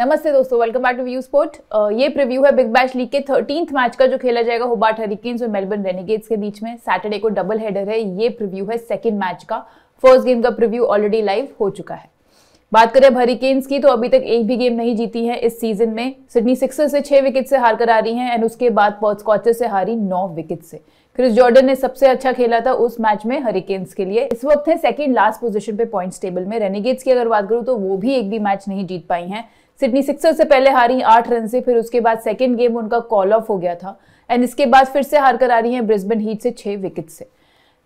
नमस्ते दोस्तों welcome back to view sport ये प्रीव्यू है बिग बैश लीग के थर्टींथ मैच का जो खेला जाएगा होबार्ट हरिकेन्स और मेलबर्न रेनेगेट्स के बीच में सैटरडे को डबल हेडर है ये प्रीव्यू है सेकंड मैच का फर्स्ट गेम का प्रीव्यू ऑलरेडी लाइव हो चुका है बात करें अब हरिकेन्स की तो अभी तक एक भी गेम नहीं जीती है इस सीजन में सिडनी सिक्सर से छह विकेट से हार कर आ रही है एंड उसके बाद पॉट से हारी नौ विकेट से क्रिस जॉर्डन ने सबसे अच्छा खेला था उस मैच में हरिकेन्स के लिए इस वक्त है सेकेंड लास्ट पोजिशन पे पॉइंट्स टेबल में रेनिगेट्स की अगर बात करूं तो वो भी एक भी मैच नहीं जीत पाई हैं सिडनी सिक्सर से पहले हारी आठ रन से फिर उसके बाद सेकेंड गेम उनका कॉल ऑफ हो गया था एंड इसके बाद फिर से हार कर आ रही है ब्रिस्बेन हीट से छः विकेट से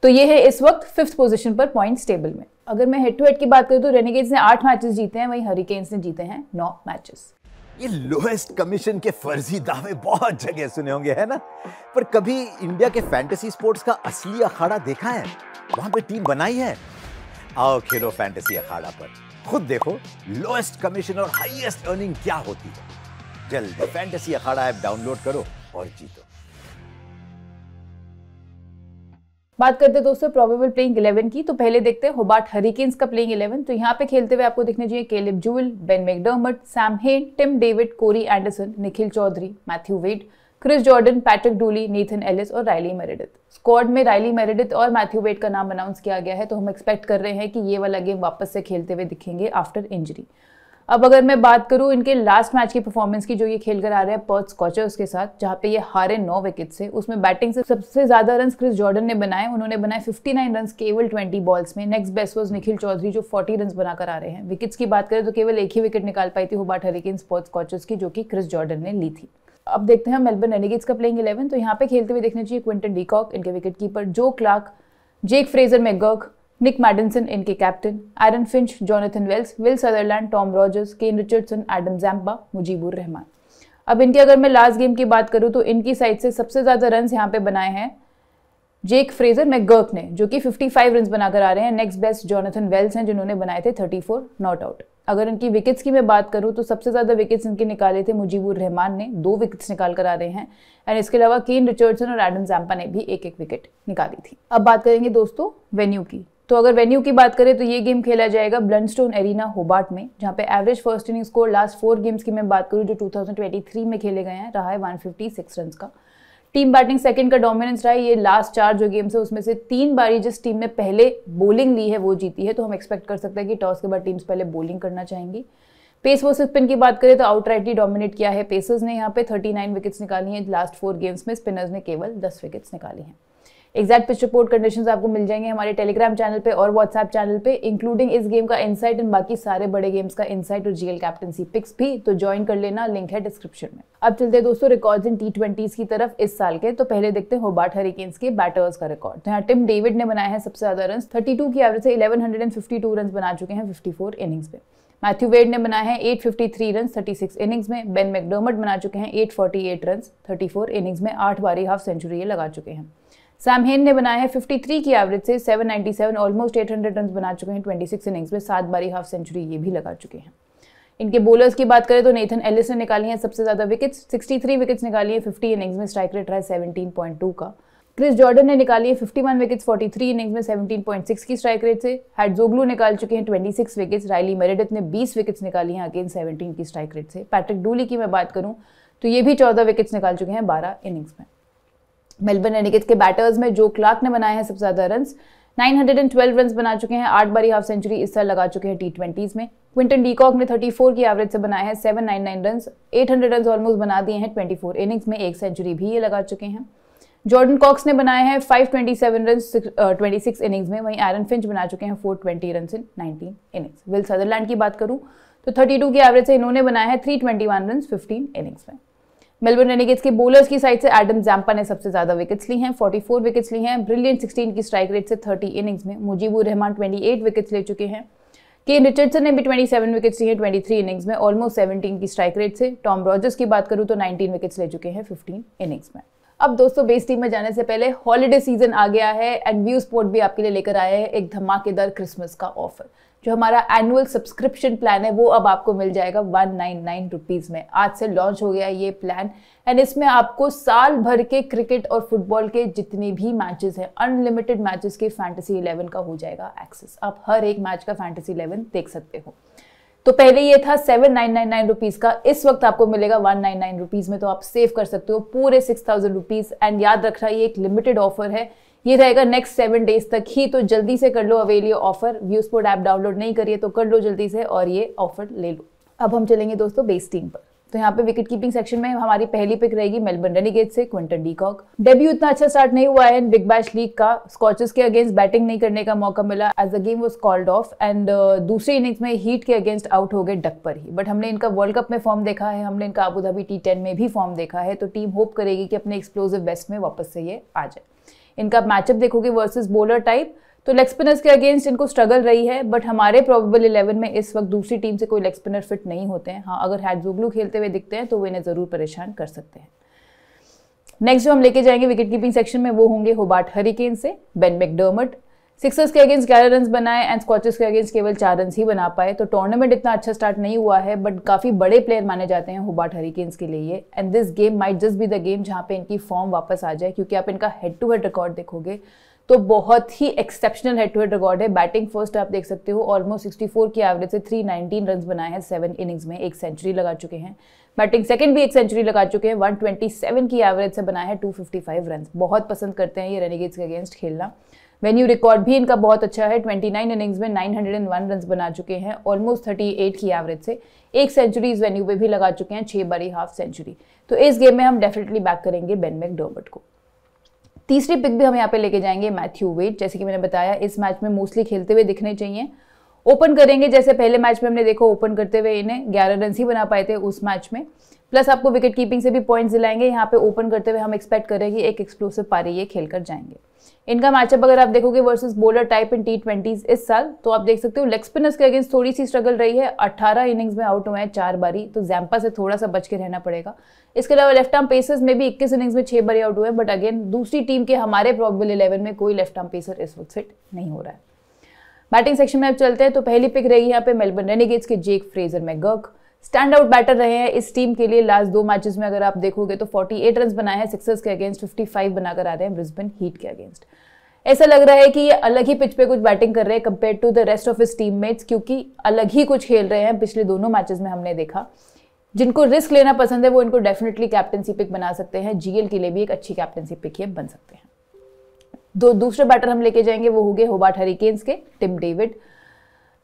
तो ये है इस वक्त फिफ्थ पोजीशन पर पॉइंट्स टेबल में अगर मैं हेड टू हेड की बात करूँ तो रेनिगेट्स ने आठ मैचेस जीते हैं वहीं हरिकेन्स ने जीते हैं नौ मैचेस ये लोएस्ट कमीशन के फर्जी दावे बहुत जगह सुने होंगे है ना पर कभी इंडिया के फैंटेसी स्पोर्ट्स का असली अखाड़ा देखा है वहां पे टीम बनाई है आओ खेलो फैंटेसी अखाड़ा पर खुद देखो लोएस्ट कमीशन और हाईएस्ट अर्निंग क्या होती है जल्द फैंटेसी अखाड़ा ऐप डाउनलोड करो और जीतो बात करते हैं दोस्तों प्रोबेबल प्लेइंग इलेवन की तो पहले देखते हैं होबार्ट हरिकेन्स का प्लेइंग इलेवन तो यहाँ पे खेलते हुए आपको देखने चाहिए Caleb Jewell Ben McDermott Sam Hain Tim David Corey Anderson Nikhil Chaudhary Matthew Wade Chris Jordan Patrick Dooley Nathan Ellis और रायली मेरेडिथ स्क्वाड में रायली मेरेडिथ और मैथ्यू वेट का नाम अनाउंस किया गया है तो हम एक्सपेक्ट कर रहे हैं कि ये वाला गेम वापस से खेलते हुए दिखेंगे आफ्टर इंजरी अब अगर मैं बात करूं इनके लास्ट मैच की परफॉर्मेंस की जो ये खेल कर आ रहे हैं पर्थ स्कॉचर्स के साथ जहां पे ये हारे नौ विकेट से उसमें बैटिंग से सबसे ज्यादा रन क्रिस जॉर्डन ने बनाए उन्होंने बनाए 59 रन केवल 20 बॉल्स में next best was Nikhil Chaudhary जो 40 रन बनाकर आ रहे हैं विकेट्स की बात करें तो केवल एक ही विकेट निकाल पाई थी हुबाट हरिकिन पर्थ स्कॉचर्स की जो कि क्रिस जॉर्डन ने ली थी अब देखते हैं मेलबर्न रेनिगेट्स का प्लेइंग इलेवन तो यहाँ पे खेलते हुए देखना चाहिए क्विंटन डीकॉक इनके wicket keeper Joe Clarke Jake Fraser McGurk Nick Madison, इनके captain Aaron Finch Jonathan Wells Will Sutherland Tom Rogers Kane Richardson Adam Zampa Mujeebur Rahman अब इनकी अगर मैं लास्ट गेम की बात करूँ तो इनकी साइड से सबसे ज़्यादा रन यहाँ पे बनाए हैं जेक फ्रेजर मैकगर्क ने जो कि 55 रन बनाकर आ रहे हैं नेक्स्ट बेस्ट जॉनथन वेल्स हैं जिन्होंने बनाए थे 34 नॉट आउट अगर इनकी विकेट्स की मैं बात करूं तो सबसे ज़्यादा विकेट्स इनके निकाले थे मुजीबुर रहमान ने दो विकेट्स निकाल कर आ रहे हैं एंड इसके अलावा केन रिचर्डसन और एडम जैम्पा ने भी एक एक विकेट निकाली थी अब बात करेंगे दोस्तों वेन्यू की तो अगर वेन्यू की बात करें तो ये गेम खेला जाएगा ब्लनस्टोन एरिना होबार्ट में जहाँ पे average first inning score last four games की मैं बात करूँ जो 2023 में खेले गए हैं रहा है 156 रन का टीम बैटिंग सेकंड का डोमिनेंस रहा है ये लास्ट चार जो गेम्स है उसमें से तीन बारी जिस टीम ने पहले बॉलिंग ली है वो जीती है तो हम एक्सपेक्ट कर सकते हैं कि टॉस के बाद टीम्स पहले बॉलिंग करना चाहेंगी पेस वो स्पिन की बात करें तो आउटराइटली डोमिनेट किया है पेसर्स ने यहाँ पे 39 विकेट्स निकाली हैं लास्ट फोर गेम्स में स्पिनर्स ने केवल 10 विकेट्स निकाली हैं एग्जैक्ट पिच रिपोर्ट कंडीशन आपको मिल जाएंगे हमारे टेलीग्राम चैनल पर और व्हाट्सएप चैनल पर इंक्लूडिंग इस गेम का इनसाइट एंड बाकी सारे बड़े गेम्स का इनसाइट और जीएल कैप्टनसी पिक्स भी तो ज्वाइन कर लेना लिंक है डिस्क्रिप्शन में अब चलते दोस्तों रिकॉर्ड्स इन टी ट्वेंटीज की तरफ इस साल के तो पहले देखते हैं होबार्ट हरिकेन्स के बैटर्स का रिकॉर्ड तो यहाँ टिम डेविड ने बनाया है सबसे ज्यादा रन थर्टी की एवरेज से इलेवन रन बना चुके हैं फिफ्टी इनिंग्स में मैथ्यू वेड ने eight fifty 853 run six innings में बेन मैकडर्मट बना चुके हैं 848 रन फोर इनिंग्स में आठ बारी हाफ सेंचुरी लगा चुके हैं सैम हेन ने बनाया है 53 की एवरेज से 797 ऑलमोस्ट 800 रन बना चुके हैं 26 इनिंग्स में सात बारी हाफ सेंचुरी ये भी लगा चुके हैं इनके बॉलर्स की बात करें तो नेथन एलिस ने निकाली हैं सबसे ज़्यादा विकेट्स 63 विकेट्स निकाली हैं 50 इनिंग्स में स्ट्राइक रेट रहा है सेवनटीन का क्रिस जॉर्डन ने निकाली है 51 विकेट्स फोर्टी इनिंग्स में 17.6 की स्ट्राइक रेट से जोगलू निकाल चुके हैं 26 विकेट्स रायली मेरेडिथ ने 20 विकेट्स निकाली हैं अगेन 17 की स्ट्राइक रेट से पैट्रिक डूली की मैं बात करूँ तो ये भी चौदह विकेट्स निकाल चुके हैं बारह इनिंग्स में मेलबर्न एनिकेट के बैटर्स में जो क्लार्क ने बनाए हैं सबसे ज़्यादा रन 912 रन बना चुके हैं आठ बारी हाफ सेंचुरी इस साल लगा चुके हैं टी ट्वेंटीज़ में क्विंटन डीकॉक ने 34 की एवरेज से बनाए हैं 799 रन 800 रन ऑलमोस्ट बना दिए हैं 24 इनिंग्स में एक सेंचुरी भी ये लगा चुके हैं जॉर्डन कॉक्स ने बनाए हैं 527 रन 26 इनिंग्स में वहीं एरन फिंच बना चुके हैं 420 run in 19 innings Will Sutherland की बात करूं तो 32 की एवरेज से इन्होंने बनाया है 321 रन 15 इनिंग्स में मेलबर्न रेनेगेट्स के बोलर्स की साइड से एडम जैम्पा ने सबसे ज्यादा विकेट्स ली हैं 44 विकेट्स ली हैं ब्रिलियंट 16 की स्ट्राइक रेट से 30 इनिंग्स में मुजीबुर रहमान 28 विकेट्स ले चुके हैं के रिचर्डसन ने भी 27 विकेट्स ली हैं 23 इनिंग्स में ऑलमोस्ट 17 की स्ट्राइक रेट से टॉम रॉजर्स की बात करूँ तो नाइनटीन विकेट्स ले चुके हैं फिफ्टीन इनिंग्स में अब दोस्तों बेस टीम में जाने से पहले हॉलीडे सीजन आ गया है एंड व्यू स्पोर्ट भी आपके लिए लेकर आया है एक धमाकेदार क्रिसमस का ऑफर जो हमारा एनुअल सब्सक्रिप्शन प्लान है वो अब आपको मिल जाएगा वन नाइन नाइन रुपीज़ में आज से लॉन्च हो गया ये प्लान एंड इसमें आपको साल भर के क्रिकेट और फुटबॉल के जितने भी मैचेस हैं अनलिमिटेड मैचेस के फैंटेसी इलेवन का हो जाएगा एक्सेस आप हर एक मैच का फैंटेसी इलेवन देख सकते हो तो पहले ये था seven nine nine nine rupees का इस वक्त आपको मिलेगा वन नाइन नाइन रुपीज़ में तो आप सेव कर सकते हो पूरे सिक्स थाउजेंड रुपीज़ एंड याद रखना ये एक लिमिटेड ऑफर है ये रहेगा नेक्स्ट सेवन डेज तक ही तो जल्दी से कर लो अवेल ये ऑफर व्यूस्पोर्ट ऐप डाउनलोड नहीं करिए तो कर लो जल्दी से और ये ऑफर ले लो अब हम चलेंगे दोस्तों बेस टीम पर तो यहाँ पे विकेट कीपिंग सेक्शन में हमारी पहली पिक रहेगी मेलबर्न रेनिगेट से क्विंटन डीकॉक डेब्यू इतना अच्छा स्टार्ट नहीं हुआ है बिग बैश लीग का स्कॉचेस के अगेंस्ट बैटिंग नहीं करने का मौका मिला as the game was called off and दूसरे इनिंग्स में हीट के अगेंस्ट आउट हो गए डक पर ही बट हमने इनका वर्ल्ड कप में फॉर्म देखा है हमने इनका आबूधाबी टी टेन में भी फॉर्म देखा है तो टीम होप करेगी कि अपने एक्सप्लोजिव बेस्ट में वापस से ये आ जाए इनका मैचअप देखोगे वर्सेस बोलर टाइप तो लेग स्पिनर्स के अगेंस्ट इनको स्ट्रगल रही है बट हमारे प्रॉबेबल इलेवन में इस वक्त दूसरी टीम से कोई लेग स्पिनर फिट नहीं होते हैं हाँ अगर हैडजोगलू खेलते हुए दिखते हैं तो वो इन्हें ज़रूर परेशान कर सकते हैं नेक्स्ट जो हम लेके जाएंगे विकेट कीपिंग सेक्शन में वो होंगे होबार्ट हरिकेन से बेन मैकडर्मट सिक्सर्स के अगेंस्ट ग्यारह रन बनाए एंड स्कॉचेस के अगेंस्ट केवल चार रन ही बना पाए तो टूर्नामेंट इतना अच्छा स्टार्ट नहीं हुआ है बट काफ़ी बड़े प्लेयर माने जाते हैं हुबाट हरिकेन्स के लिए and this game might just be the game जहाँ पे इनकी फॉर्म वापस आ जाए क्योंकि आप इनका हेड टू हेड रिकॉर्ड देखोगे तो बहुत ही exceptional head to head record है बैटिंग फर्स्ट आप देख सकते हो ऑलमोस्ट फोर की एवरेज से थ्री नाइनटीन रन बनाए हैं सेवन इनिंग्स में एक सेंचुरी लगा चुके हैं बैटिंग सेकंड भी एक सेंचुरी लगा चुके हैं वन ट्वेंटी सेवन की एवरेज से बनाए हैं फाइव रन बहुत पसंद करते हैं ये रनिगेज के अगेंस्ट खेलना वेन्यू रिकॉर्ड भी इनका बहुत अच्छा है 29 इनिंग्स में 901 रन बना चुके हैं ऑलमोस्ट 38 की एवरेज से एक सेंचुरी इस वेन्यू पे भी लगा चुके हैं छः बारी हाफ सेंचुरी तो इस गेम में हम डेफिनेटली बैक करेंगे बेन मैक को तीसरी पिक भी हम यहाँ पे लेके जाएंगे मैथ्यू वेट जैसे कि मैंने बताया इस मैच में मोस्टली खेलते हुए दिखने चाहिए ओपन करेंगे जैसे पहले मैच में हमने देखो ओपन करते हुए इन्हें ग्यारह रन ही बना पाए थे उस मैच में प्लस आपको विकेट कीपिंग से भी पॉइंट्स दिलाएंगे यहाँ पे ओपन करते हुए हम एक्सपेक्ट करेंगे एक एक्सप्लोसिव पारी ये खेल कर जाएंगे इनका मैचअप अगर आप देखोगे versus bowler type in T twenties इस साल तो आप देख सकते हो लेग स्पिनर्स के अगेंस्ट थोड़ी सी स्ट्रगल रही है 18 इनिंग्स में आउट हुए हैं चार बारी तो जैम्पा से थोड़ा सा बच के रहना पड़ेगा इसके अलावा लेफ्ट आर्म पेसर्स में भी इक्कीस इनिंग्स में छह बारी आउट हुए हैं बट अगेन दूसरी टीम के हमारे प्रॉबल इलेवन में कोई लेफ्ट आर्म पेसर इस वक्त फिट नहीं हो रहा है बैटिंग सेक्शन में अब चलते हैं तो पहली पिक रहेगी यहाँ पे मेलबर्न रेनिगेट्स के जेक फ्रेजर में गर्क स्टैंड आउट बैटर रहे हैं इस टीम के लिए लास्ट दो मैचेस में अगर आप देखोगे तो 48 रन बनाए हैं सिक्सर्स के अगेंस्ट 55 बनाकर रहे हैं ब्रिस्बेन हीट के अगेंस्ट ऐसा लग रहा है कि ये अलग ही पिच पे कुछ बैटिंग कर रहे हैं compare to the rest of his mates क्योंकि अलग ही कुछ खेल रहे हैं पिछले दोनों मैचेस में हमने देखा जिनको रिस्क लेना पसंद है वो इनको डेफिनेटली कैप्टनसी पिक बना सकते हैं जीएल के लिए भी एक अच्छी कैप्टनसी पिक ये बन सकते हैं दो दूसरे बैटर हम लेके जाएंगे वो हो गए होबाट हरिकेन्स के टिम डेविड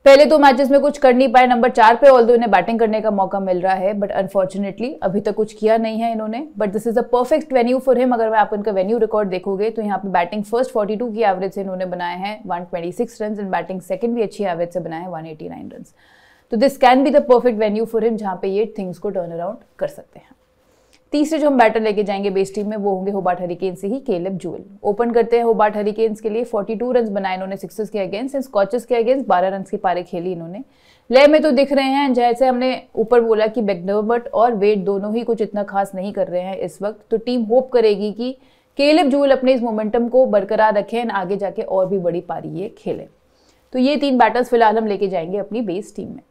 पहले दो तो मैचेस में कुछ कर नहीं पाए नंबर चार पे ऑल इन्हें बैटिंग करने का मौका मिल रहा है बट अनफॉर्चुनेटली अभी तक कुछ किया नहीं है इन्होंने but this is a perfect venue for him अगर मैं आप इनका वेन्यू रिकॉर्ड देखोगे तो यहाँ पे बैटिंग फर्स्ट 42 की एवरेज से इन्होंने बनाए हैं six run and batting second भी अच्छी एवरेज से बनाए हैं नाइन रन तो this can be the perfect venue for him जहाँ पे ये थिंग्स को टर्न अराउंड कर सकते हैं तीसरे जो हम बैटर लेके जाएंगे बेस टीम में वो होंगे होबार्ट हरिकेन से ही केलब जुअल ओपन करते हैं होबार्ट हरिकेन्स के लिए 42 रन बनाए इन्होंने सिक्सर्स के अगेंस्ट एंड स्कॉचेस के अगेंस्ट 12 रन की पारे खेली इन्होंने ले में तो दिख रहे हैं जैसे हमने ऊपर बोला कि बेगनबर्ट और वेट दोनों ही कुछ इतना खास नहीं कर रहे हैं इस वक्त तो टीम होप करेगी कि केलब जूल अपने इस मोमेंटम को बरकरार रखें एंड आगे जाके और भी बड़ी पारी ये खेलें तो ये तीन बैटर्स फिलहाल हम लेके जाएंगे अपनी बेस टीम में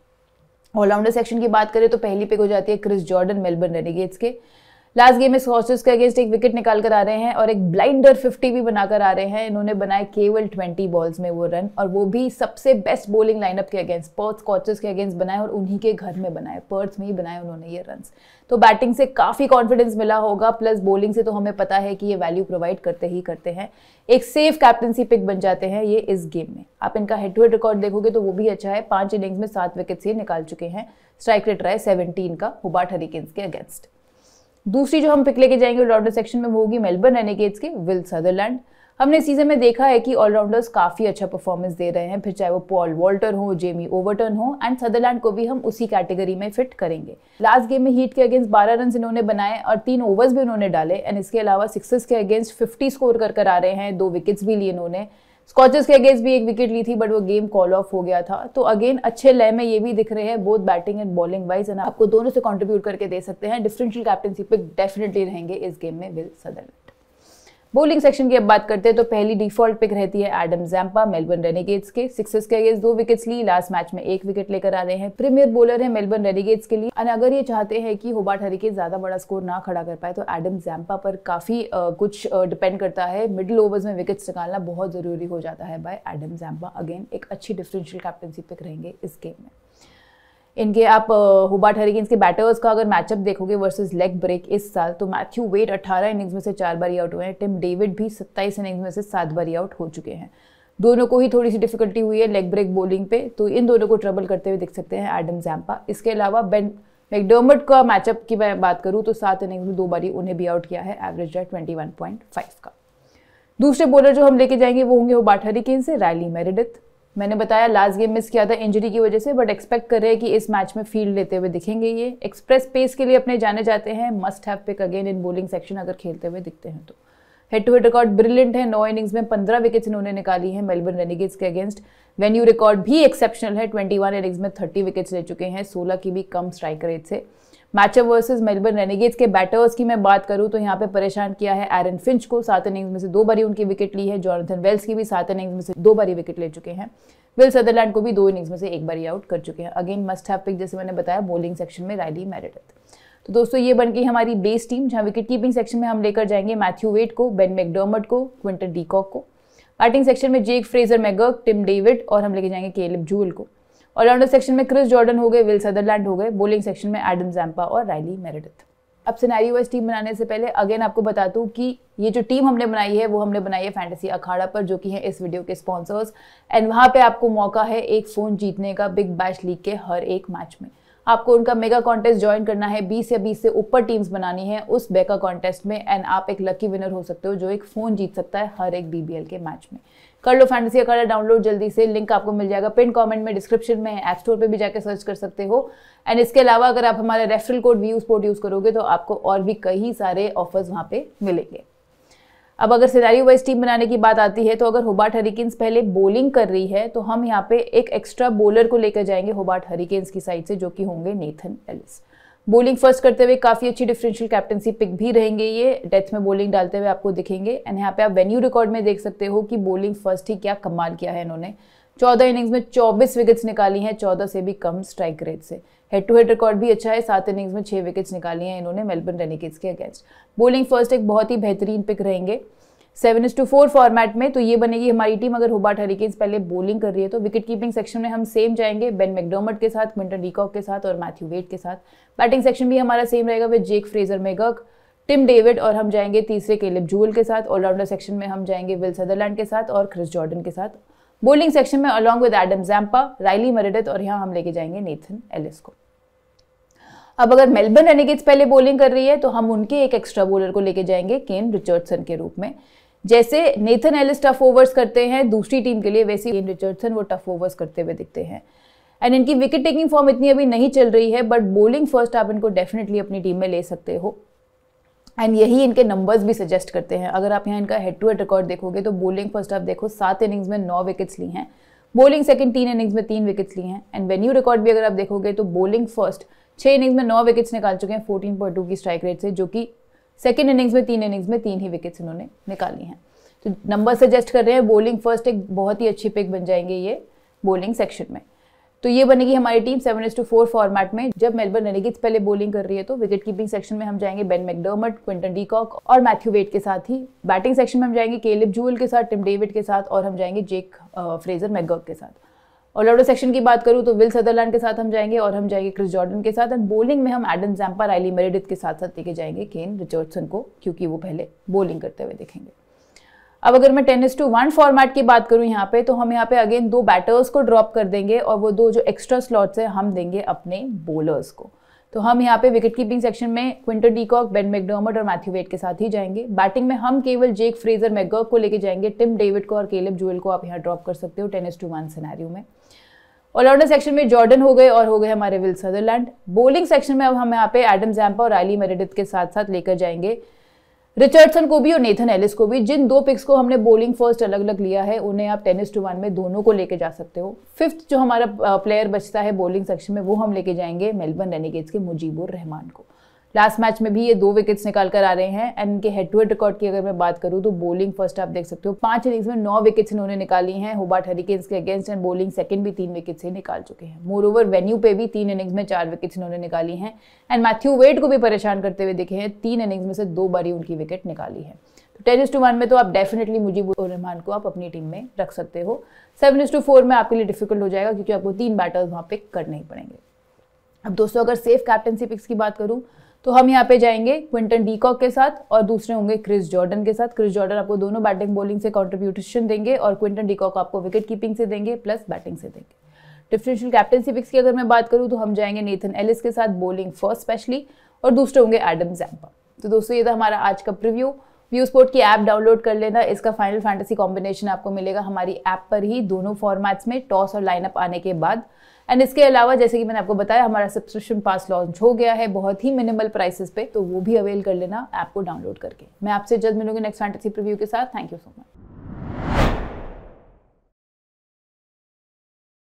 ऑलराउंडर सेक्शन की बात करें तो पहली पिक हो जाती है क्रिस जॉर्डन मेलबर्न रेनिगेट्स के लास्ट गेम इस स्कॉचर्स के अगेंस्ट एक विकेट निकाल कर आ रहे हैं और एक ब्लाइंडर 50 भी बनाकर आ रहे हैं इन्होंने बनाए केवल 20 बॉल्स में वो रन और वो भी सबसे बेस्ट बॉलिंग लाइनअप के अगेंस्ट पर्थ कॉचेस के अगेंस्ट बनाए और उन्हीं के घर में बनाए पर्थ में ही बनाए उन्होंने ये रन तो बैटिंग से काफ़ी कॉन्फिडेंस मिला होगा प्लस बॉलिंग से तो हमें पता है कि ये वैल्यू प्रोवाइड करते ही करते हैं एक सेफ कैप्टनसी पिक बन जाते हैं ये इस गेम में आप इनका हेड टू हेड रिकॉर्ड देखोगे तो वो भी अच्छा है पांच इनिंग्स में सात विकेट्स ये निकाल चुके हैं स्ट्राइक रेट रहा है सेवनटीन का हुबाट हरिकेन्स के अगेंस्ट दूसरी जो हम पिक लेके जाएंगे ऑलराउंडर सेक्शन में वो होगी मेलबर्न रेनेगेट्स के विल सदरलैंड हमने सीजन में देखा है कि ऑलराउंडर्स काफ़ी अच्छा परफॉर्मेंस दे रहे हैं फिर चाहे वो पॉल वॉल्टर हो जेमी ओवरटन हो एंड सदरलैंड को भी हम उसी कैटेगरी में फिट करेंगे लास्ट गेम में हीट के अगेंस्ट बारह रन इन्होंने बनाए और तीन ओवर्स भी उन्होंने डाले एंड इसके अलावा सिक्स के अगेंस्ट फिफ्टी स्कोर कर कर आ रहे हैं दो विकेट्स भी लिए इन्होंने स्कॉचेस के अगेंस्ट भी एक विकेट ली थी बट वो गेम कॉल ऑफ हो गया था तो अगेन अच्छे लय में ये भी दिख रहे हैं both batting and bowling wise and आपको दोनों से कॉन्ट्रीब्यूट करके दे सकते हैं डिफरेंशियल कैप्टनशिप पे डेफिनेटली रहेंगे इस गेम में विल सदरलैंड बोलिंग सेक्शन की अब बात करते हैं तो पहली डिफॉल्ट पिक रहती है एडम जैम्पा मेलबर्न रेनेगेट्स के सिक्सर्स के अगेंस्ट दो विकेट्स ली लास्ट मैच में एक विकेट लेकर आ रहे हैं प्रीमियर बॉलर है मेलबर्न रेनेगेट्स के लिए और अगर ये चाहते हैं कि होबार्ट हरिकेट ज्यादा बड़ा स्कोर ना खड़ा कर पाए तो एडम जैम्पा पर काफी आ, कुछ डिपेंड करता है मिडिल ओवर्स में विकेट्स निकालना बहुत जरूरी हो जाता है बाय एडम जैम्पा अगेन एक अच्छी डिफरेंशियल कैप्टनशिप पिक रहेंगे इस गेम में इनके आप हुबा ठहरेगी इनके बैटर्स का अगर मैचअप देखोगे वर्सेस लेग ब्रेक इस साल तो मैथ्यू वेट 18 इनिंग्स में से चार बारी आउट हुए हैं टिम डेविड भी 27 इनिंग्स में से सात बारी आउट हो चुके हैं दोनों को ही थोड़ी सी डिफिकल्टी हुई है लेग ब्रेक बॉलिंग पे तो इन दोनों को ट्रबल करते हुए देख सकते हैं एडम जैम्पा इसके अलावा बेन मैकडोमट का मैचअप की मैं बात करूँ तो सात इनिंग्स में दो बारी उन्हें भी आउट किया है एवरेज रेट ट्वेंटी का दूसरे बॉलर जो हम लेके जाएंगे वो होंगे हुबा ठहरेगी से रैली मेरिडिथ मैंने बताया लास्ट गेम मिस किया था इंजरी की वजह से बट एक्सपेक्ट कर रहे हैं कि इस मैच में फील्ड लेते हुए दिखेंगे ये एक्सप्रेस पेस के लिए अपने जाने जाते हैं must have pick again in bowling section अगर खेलते हुए दिखते हैं तो head to head record brilliant है नौ इनिंग्स में पंद्रह विकेट्स इन्होंने निकाली है मेलबर्न रेनिगेट्स के अगेंस्ट वेन्यू रिकॉर्ड भी एक्सेप्शनल है ट्वेंटी वन इनिंग्स में थर्टी विकेट्स ले चुके हैं सोलह की भी कम स्ट्राइक रेट से मैचअप वर्सेस मेलबर्न रेनेगेट्स के बैटर्स की मैं बात करूँ तो यहाँ पे परेशान किया है एरन फिंच को सात इनिंग्स में से दो बारी उनकी विकेट ली है जॉनथन वेल्स की भी सात इनिंग्स में से दो बारी विकेट ले चुके हैं विल सदरलैंड को भी दो इनिंग्स में से एक बारी आउट कर चुके हैं अगेन मस्ट हैव पिक जैसे मैंने बताया बॉलिंग सेक्शन में रैली मैरिड तो दोस्तों ये बन गई हमारी बेस टीम जहाँ विकेट कीपिंग सेक्शन में हम लेकर जाएंगे मैथ्यू वेट को बेन मैकडर्मट को क्विंटन डीकॉक को बैटिंग सेक्शन में Jake Fraser McGurk Tim David और हम लेके जाएंगे केलिप जूल को ऑलराउंडर सेक्शन में क्रिस जॉर्डन हो गए विल सदरलैंड हो गए बोलिंग सेक्शन में एडम जैम्पा और राइली मेरेडिथ अब सिनारी वाइज टीम बनाने से पहले अगेन आपको बता दूँ कि ये जो टीम हमने बनाई है वो हमने बनाई है फैंटेसी अखाड़ा पर जो कि है इस वीडियो के स्पॉन्सर्स एंड वहाँ पे आपको मौका है एक फ़ोन जीतने का बिग बैश लीग के हर एक मैच में आपको उनका मेगा कॉन्टेस्ट ज्वाइन करना है 20 या 20 से ऊपर टीम्स बनानी है उस बेका कॉन्टेस्ट में एंड आप एक लकी विनर हो सकते हो जो एक फ़ोन जीत सकता है हर एक बी के मैच में कर लो फैंटेसी अखाड़ा डाउनलोड जल्दी से लिंक आपको मिल जाएगा पिन कमेंट में डिस्क्रिप्शन में ऐप स्टोर पर भी जाकर सर्च कर सकते हो एंड इसके अलावा अगर आप हमारे referral code V Sport use करोगे तो आपको और भी कई सारे ऑफर्स वहाँ पे मिलेंगे अब अगर सिनारी वाइज टीम बनाने की बात आती है तो अगर होबार्ट हरिकेन्स पहले बॉलिंग कर रही है तो हम यहाँ पे एक एक्स्ट्रा बॉलर को लेकर जाएंगे होबार्ट हरिकेन्स की साइड से जो कि होंगे नेथन एलिस बोलिंग फर्स्ट करते हुए काफ़ी अच्छी डिफरेंशियल कैप्टनसी पिक भी रहेंगे ये डेथ में बोलिंग डालते हुए आपको दिखेंगे एंड यहाँ पे आप वेन्यू रिकॉर्ड में देख सकते हो कि बोलिंग फर्स्ट ही क्या कमाल किया है इन्होंने चौदह इनिंग्स में चौबीस विकेट्स निकाली हैं चौदह से भी कम स्ट्राइक रेट से हेड टू हेड रिकॉर्ड भी अच्छा है सात इनिंग्स में छः विकेट्स निकाली हैं इन्होंने मेलबर्न रेनिकेट्स के अगेंस्ट बोलिंग फर्स्ट एक बहुत ही बेहतरीन पिक रहेंगे seven is to four format में तो ये बनेगी हमारी टीम अगर होबार्ट हरिकेन्स पहले बॉलिंग कर रही है तो विकेट कीपिंग सेक्शन में हम सेम जाएंगे बेन मैकडोमट के साथ क्विंटन डीकॉक के साथ और मैथ्यू वेट के साथ बैटिंग सेक्शन भी हमारा सेम रहेगा with Jake Fraser McGurk Tim David और हम जाएंगे तीसरे केलिप जूल के साथ ऑलराउंडर सेक्शन में हम जाएंगे विल सदरलैंड के साथ और क्रिस जॉर्डन के साथ बॉलिंग सेक्शन में along with Adam Zampa Riley Meredith और यहाँ हम लेके जाएंगे नेथन एलिस को अब अगर मेलबर्न रेनेगेट्स पहले बॉलिंग कर रही है तो हम उनके एक एक्स्ट्रा बॉलर को लेके जाएंगे केन रिचर्डसन के रूप में जैसे नेथन एलिस टफ ओवर्स करते हैं दूसरी टीम के लिए वैसे इन रिचर्डसन वो टफ ओवर्स करते हुए दिखते हैं एंड इनकी विकेट टेकिंग फॉर्म इतनी अभी नहीं चल रही है बट बोलिंग फर्स्ट आप इनको डेफिनेटली अपनी टीम में ले सकते हो एंड यही इनके नंबर्स भी सजेस्ट करते हैं अगर आप यहाँ इनका हेड टू हेड रिकॉर्ड देखोगे तो बोलिंग फर्स्ट आप देखो सात इनिंग्स में नौ विकेट्स ली हैं बोलिंग सेकंड तीन इनिंग्स में तीन विकेट्स ली हैं एंड वेन्यू रिकॉर्ड भी अगर आप देखोगे तो बोलिंग फर्स्ट छः इनिंग्स में नौ विकेट्स निकाल चुके हैं फोर्टीन की स्ट्राइक रेट से जो कि सेकेंड इनिंग्स में तीन इनिंग्स में तीन ही विकेट्स इन्होंने निकाली हैं तो नंबर सजेस्ट कर रहे हैं बॉलिंग फर्स्ट एक बहुत ही अच्छी पिक बन जाएंगे ये बॉलिंग सेक्शन में तो ये बनेगी हमारी team seven is to four format में जब मेलबर्न रेनेगिड्स पहले बॉलिंग कर रही है तो विकेट कीपिंग सेक्शन में हम जाएंगे बेन मैकडर्मट क्विंटन डीकॉक और मैथ्यू वेट के साथ ही बैटिंग सेक्शन में हम जाएंगे केलिप जूल के साथ टिम डेविड के साथ और हम जाएंगे जेक फ्रेजर मैगॉक के साथ और लड़ो सेक्शन की बात करूँ तो विल सदरलैंड के साथ हम जाएंगे और हम जाएंगे क्रिस जॉर्डन के साथ एंड बोलिंग में हम एडम जैम्पा राइली मेरेडिथ के साथ साथ लेके जाएंगे केन रिचर्डसन को क्योंकि वो पहले बॉलिंग करते हुए देखेंगे अब अगर मैं टेनिस टू वन फॉर्मेट की बात करूँ यहाँ पे तो हम यहाँ पे अगेन दो बैटर्स को ड्रॉप कर देंगे और वो दो जो एक्स्ट्रा स्लॉट्स हैं हम देंगे अपने बोलर्स को तो हम यहाँ पे विकेट कीपिंग सेक्शन में क्विंटर डीकॉक बेन मैकडोमट और मैथ्यू वेट के साथ ही जाएंगे बैटिंग में हम केवल जेक फ्रेजर मैगॉक को लेके जाएंगे टिम डेविड को और केलब जुएल को आप यहाँ ड्रॉप कर सकते हो टेनिस टू वन सिनेरियो में ऑलराउंडर सेक्शन में जॉर्डन हो गए और हो गए हमारे विल सदरलैंड बोलिंग सेक्शन में अब हम यहाँ पे एडम जैम्पा और रायली मेरेडिथ के साथ साथ लेकर जाएंगे रिचर्डसन को भी और नेथन एलिस को भी जिन दो पिक्स को हमने बोलिंग फर्स्ट अलग अलग लिया है उन्हें आप टेनिस टू वन में दोनों को लेके जा सकते हो फिफ्थ जो हमारा प्लेयर बचता है बोलिंग सेक्शन में वो हम लेके जाएंगे मेलबर्न रेनिगेट्स के मुजीबुर रहमान को लास्ट मैच में भी ये दो विकेट्स निकाल कर आ रहे हैं एंड इनके हेड टू हेड रिकॉर्ड की अगर मैं बात करूँ तो बॉलिंग फर्स्ट आप देख सकते हो पांच इनिंग्स में नौ विकेट्स इन्होंने निकाली हैं होबार्ट हरिकेन्स के अगेंस्ट एंड बॉलिंग सेकंड भी तीन विकेट से निकाल चुके हैं मोर ओवर वेन्यू पे भी तीन इनिंग्स में चार विकेट्स इन्होंने निकाली हैं एंड मैथ्यू वेट को भी परेशान करते हुए देखे हैं तीन इनिंग्स में से दो बारी उनकी विकेट निकाली है तो टेन टू वन में तो आप डेफिनेटली मुझे रहमान को आप अपनी टीम में रख सकते हो सेवन टू फोर में आपके लिए डिफिकल्ट हो जाएगा क्योंकि आपको तीन बैटर्स वहाँ पिक करने ही पड़ेंगे अब दोस्तों अगर सेफ कैप्टनसी पिक्स की बात करूँ तो हम यहाँ पे जाएंगे क्विंटन डीकॉक के साथ और दूसरे होंगे क्रिस जॉर्डन के साथ क्रिस जॉर्डन आपको दोनों बैटिंग बॉलिंग से कॉन्ट्रीब्यूटेशन देंगे और क्विंटन डीकॉक आपको विकेट कीपिंग से देंगे प्लस बैटिंग से देंगे डिफरेंशियल कैप्टनसी पिक्स की अगर मैं बात करूँ तो हम जाएंगे नेथन एलिस के साथ बॉलिंग फर्स्ट स्पेशली और दूसरे होंगे एडम जैम्पा तो दोस्तों ये था हमारा आज का प्रिव्यू व्यू स्पोर्ट की ऐप डाउनलोड कर लेना इसका फाइनल फैंटेसी कॉम्बिनेशन आपको मिलेगा हमारी ऐप पर ही दोनों फॉर्मेट्स में टॉस और लाइनअप आने के बाद एंड इसके अलावा जैसे कि मैंने आपको बताया हमारा सब्सक्रिप्शन पास लॉन्च हो गया है बहुत ही मिनिमल प्राइसेस पे तो वो भी अवेल कर लेना ऐप को डाउनलोड करके मैं आपसे जल्द मिलूंगी नेक्स्ट फैंटेसी प्रीव्यू के साथ थैंक यू सो मच